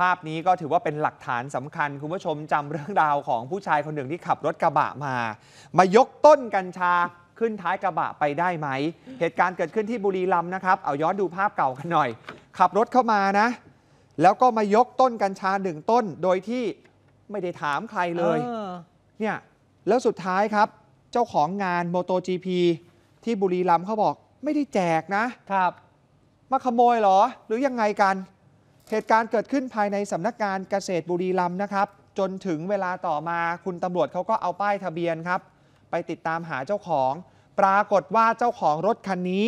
ภาพนี้ก็ถือว่าเป็นหลักฐานสำคัญคุณผู้ชมจำเรื่องราวของผู้ชายคนหนึ่งที่ขับรถกระบะมา มายกต้นกัญชาขึ้นท้ายกระบะไปได้ไหม เหตุการณ์เกิดขึ้นที่บุรีรัมย์นะครับ เอาย้อนดูภาพเก่ากันหน่อย ขับรถเข้ามานะ แล้วก็มายกต้นกัญชาหนึ่งต้นโดยที่ไม่ได้ถามใครเลยเเนี่ยแล้วสุดท้ายครับ เจ้าของงาน MotoGP ที่บุรีรัมย์เขาบอกไม่ได้แจกนะครับมาขโมยเหรอหรือยังไงกันเหตุการณ์เกิดขึ้นภายในสำนักงานเกษตรบุรีรัมย์นะครับ จนถึงเวลาต่อมาคุณตำรวจเขาก็เอาป้ายทะเบียนครับ ไปติดตามหาเจ้าของ ปรากฏว่าเจ้าของรถคันนี้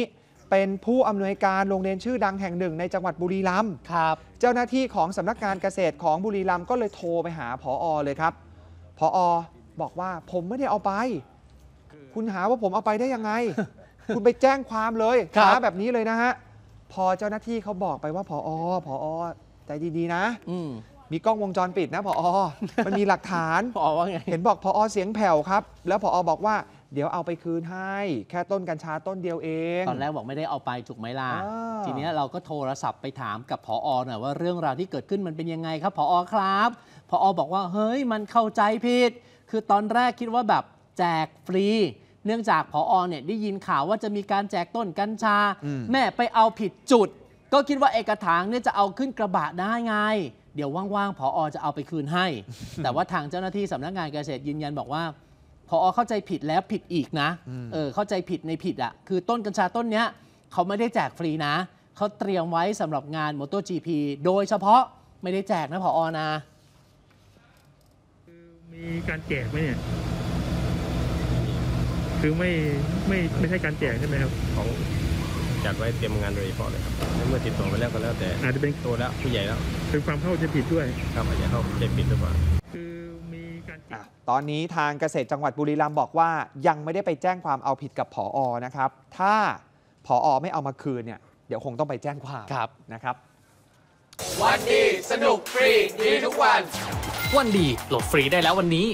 เป็นผู้อำนวยการโรงเรียนชื่อดังแห่งหนึ่งในจังหวัดบุรีรัมย์ครับ เจ้าหน้าที่ของสำนักงานเกษตรของบุรีรัมย์ก็เลยโทรไปหาผออเลยครับผออบอกว่าผมไม่ได้เอาไป คุณหาว่าผมเอาไปได้ยังไง คุณไปแจ้งความเลยหาแบบนี้เลยนะฮะพอเจ้าหน้าที่เขาบอกไปว่าพออพออใจดีๆนะ อืมีกล้องวงจรปิดนะพออ มันมีหลักฐานพอว่าไงเห็นบอกพออเสียงแผ่วครับ แล้วพออบอกว่า เดี๋ยวเอาไปคืนให้แค่ต้นกัญชาต้นเดียวเอง ตอนแรกบอกไม่ได้เอาไปถูกไหมล่ะาทีนี้เราก็โทรศัพท์ไปถามกับพออหน่อยว่าเรื่องราวที่เกิดขึ้นมันเป็นยังไงครับพออครับพออบอกว่าเฮ้ย มันเข้าใจผิดคือตอนแรกคิดว่าแบบแจกฟรีเนื่องจากพออเนี่ยได้ยินข่าวว่าจะมีการแจกต้นกัญชา แม่ไปเอาผิดจุด ก็คิดว่าเอกถางเนี่ยจะเอาขึ้นกระบะได้ไง เดี๋ยวว่างๆพออจะเอาไปคืนให้ แต่ว่าทางเจ้าหน้าที่สำนักงานเกษตรยืนยันบอกว่าพออเข้าใจผิดแล้วผิดอีกนะเออเข้าใจผิดในผิดอะ่ะคือต้นกัญชาต้นเนี้ย เขาไม่ได้แจกฟรีนะเขาเตรียมไว้สำหรับงานมอเตอร์จีพีโดยเฉพาะไม่ได้แจกนะพออนะมีการแจกไหมเนี่ยคือไม่ไม่ไม่ใช่การแจกใช่ไหมครับของจัดไว้เตรียมงานโดยเฉพาะเลยครับเมื่อติดต่อไปแล้วก็แล้วแต่อาจจะเป็นโตแล้วผู้ใหญ่แล้วคือความเข้าใจผิดด้วยครับอาจจะเข้าใจผิดหรือเปล่าคือมีการตอนนี้ทางเกษตรจังหวัดบุรีรัมย์บอกว่ายังไม่ได้ไปแจ้งความเอาผิดกับผออนะครับ ถ้าผออไม่เอามาคืนเนี่ยเดี๋ยวคงต้องไปแจ้งความนะครับวันดีสนุกฟรีดีทุกวันวันดีโหลดฟรีได้แล้ววันนี้